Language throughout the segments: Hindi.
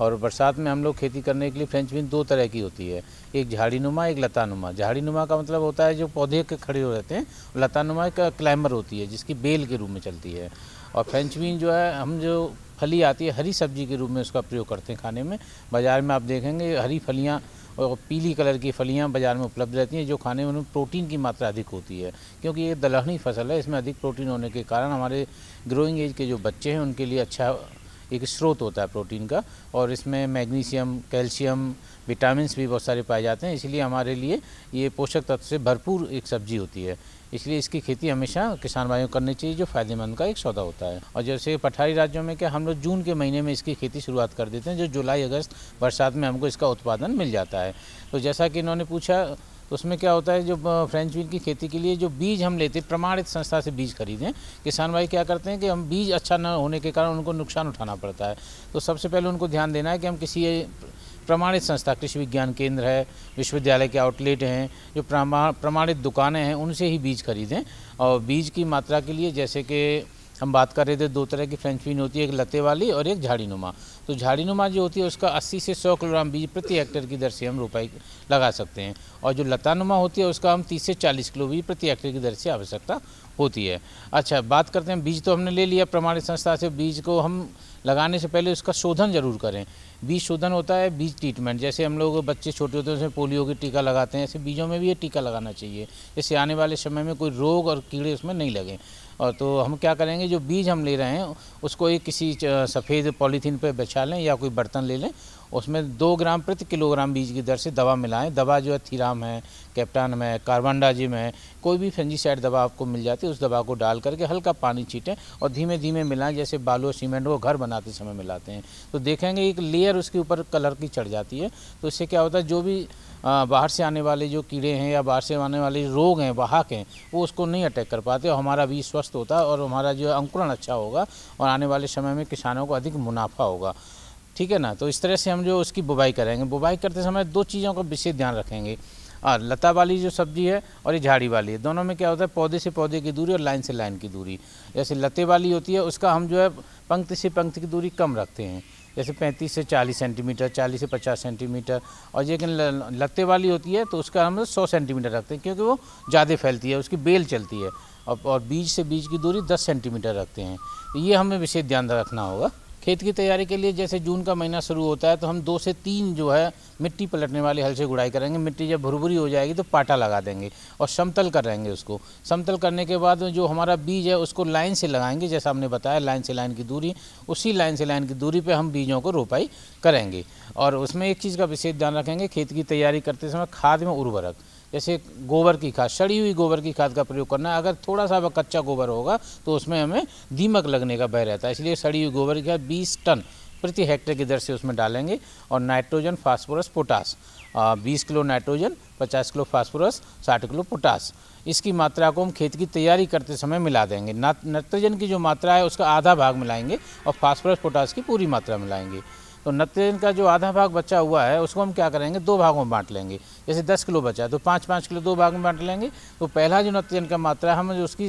और बरसात में हम लोग खेती करने के लिए फ्रेंच बीन दो तरह की होती है एक झाड़ी नुमा एक लता नुमा झाड़ी नुमा का मतलब होता है जो पौधे के खड़े हो रहते हैं लता नुमा एक क्लाइंबर होती है जिसकी बेल के रूप में चलती है और फ्रेंच बीन जो है हम जो फली आती है हरी सब्जी के रूप में उसका प्रयोग करते हैं खाने में बाज़ार में आप देखेंगे हरी फलियाँ और पीली कलर की फलियां बाज़ार में उपलब्ध रहती हैं जो खाने में उनमें प्रोटीन की मात्रा अधिक होती है क्योंकि ये दलहनी फसल है इसमें अधिक प्रोटीन होने के कारण हमारे ग्रोइंग एज के जो बच्चे हैं उनके लिए अच्छा एक स्रोत होता है प्रोटीन का और इसमें मैग्नीशियम कैल्शियम विटामिन भी बहुत सारे पाए जाते हैं इसलिए हमारे लिए ये पोषक तत्व से भरपूर एक सब्जी होती है इसलिए इसकी खेती हमेशा किसान भाइयों को करनी चाहिए जो फायदेमंद का एक सौदा होता है और जैसे पठारी राज्यों में क्या हम लोग जून के महीने में इसकी खेती शुरुआत कर देते हैं जो जुलाई अगस्त बरसात में हमको इसका उत्पादन मिल जाता है तो जैसा कि इन्होंने पूछा तो उसमें क्या होता है जो फ्रेंच बीन की खेती के लिए जो बीज हम लेते हैं प्रमाणित संस्था से बीज खरीदें किसान भाई क्या करते हैं कि हम बीज अच्छा न होने के कारण उनको नुकसान उठाना पड़ता है तो सबसे पहले उनको ध्यान देना है कि हम किसी प्रमाणित संस्था कृषि विज्ञान केंद्र है विश्वविद्यालय के आउटलेट हैं जो प्रमाणित दुकानें हैं उनसे ही बीज खरीदें और बीज की मात्रा के लिए जैसे कि हम बात कर रहे थे दो तरह की फ्रेंच बीन होती है एक लते वाली और एक झाड़ी नुमा तो झाड़ी नुमा जो होती है उसका 80 से 100 किलोग्राम बीज प्रति हेक्टेयर की दर से हम रोपाई लगा सकते हैं और जो लता नुमा होती है उसका हम 30 से 40 किलो बीज प्रति हेक्टेयर की दर से आवश्यकता होती है अच्छा बात करते हैं बीज तो हमने ले लिया प्रमाणित संस्था से बीज को हम लगाने से पहले उसका शोधन जरूर करें बीज शोधन होता है बीज ट्रीटमेंट जैसे हम लोग बच्चे छोटे होते हैं उसमें पोलियो के टीका लगाते हैं ऐसे बीजों में भी ये टीका लगाना चाहिए जैसे आने वाले समय में कोई रोग और कीड़े उसमें नहीं लगें और तो हम क्या करेंगे जो बीज हम ले रहे हैं उसको एक किसी सफ़ेद पॉलीथीन पर बिछा लें या कोई बर्तन ले लें उसमें दो ग्राम प्रति किलोग्राम बीज की दर से दवा मिलाएं दवा जो है थीराम है कैप्टान है कार्बनडाजिम है कोई भी फेंजीसाइड दवा आपको मिल जाती है उस दवा को डाल करके हल्का पानी छीटें और धीमे धीमे मिलाएं जैसे बालू सीमेंट को घर बनाते समय मिलाते हैं तो देखेंगे एक लेयर उसके ऊपर कलर की चढ़ जाती है तो इससे क्या होता है जो भी बाहर से आने वाले जो कीड़े हैं या बाहर से आने वाले रोग हैं वाहक हैं वो उसको नहीं अटैक कर पाते और हमारा बीज स्वस्थ होता है और हमारा जो अंकुरण अच्छा होगा और आने वाले समय में किसानों को अधिक मुनाफा होगा ठीक है ना तो इस तरह से हम जो उसकी बुबाई करेंगे बुबाई करते समय दो चीज़ों का विशेष ध्यान रखेंगे और लता वाली जो सब्जी है और ये झाड़ी वाली है दोनों में क्या होता है पौधे से पौधे की दूरी और लाइन से लाइन की दूरी जैसे लते वाली होती है उसका हम जो है पंक्ति से पंक्ति की दूरी कम रखते हैं जैसे 35 से 40 सेंटीमीटर 40 से 50 सेंटीमीटर और लेकिन लते वाली होती है तो उसका हम 100 सेंटीमीटर रखते हैं क्योंकि वो ज़्यादा फैलती है उसकी बेल चलती है और बीज से बीज की दूरी 10 सेंटीमीटर रखते हैं तो ये हमें विशेष ध्यान रखना होगा खेत की तैयारी के लिए जैसे जून का महीना शुरू होता है तो हम दो से तीन जो है मिट्टी पलटने वाले हल से गुड़ाई करेंगे मिट्टी जब भुरभुरी हो जाएगी तो पाटा लगा देंगे और समतल कर रहेंगे उसको समतल करने के बाद जो हमारा बीज है उसको लाइन से लगाएंगे जैसा हमने बताया लाइन से लाइन की दूरी उसी लाइन से लाइन की दूरी पर हम बीजों को रोपाई करेंगे और उसमें एक चीज़ का विशेष ध्यान रखेंगे खेत की तैयारी करते समय खाद में उर्वरक जैसे गोबर की खाद सड़ी हुई गोबर की खाद का प्रयोग करना है अगर थोड़ा सा कच्चा गोबर होगा तो उसमें हमें दीमक लगने का भय रहता है इसलिए सड़ी हुई गोबर की खाद बीस टन प्रति हेक्टेयर की दर से उसमें डालेंगे और नाइट्रोजन फास्फोरस पोटास बीस किलो नाइट्रोजन पचास किलो फास्फोरस साठ किलो पोटास इसकी मात्रा को हम खेत की तैयारी करते समय मिला देंगे नाइट्रोजन की जो मात्रा है उसका आधा भाग मिलाएंगे और फास्फोरस पोटास की पूरी मात्रा मिलाएंगे तो नत्रजन का जो आधा भाग बचा हुआ है उसको हम क्या करेंगे दो भागों में बांट लेंगे जैसे दस किलो बचा तो पाँच पाँच किलो दो भाग में बांट लेंगे तो पहला जो नत्रजन का मात्रा है हम उसकी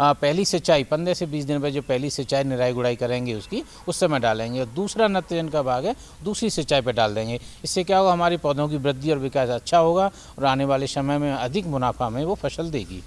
पहली सिंचाई पंद्रह से बीस दिन पर जो पहली सिंचाई निराई गुड़ाई करेंगे उसकी उस समय डालेंगे और दूसरा नत्रजन का भाग है दूसरी सिंचाई पर डाल देंगे इससे क्या होगा हमारे पौधों की वृद्धि और विकास अच्छा होगा और आने वाले समय में अधिक मुनाफा में वो फसल देगी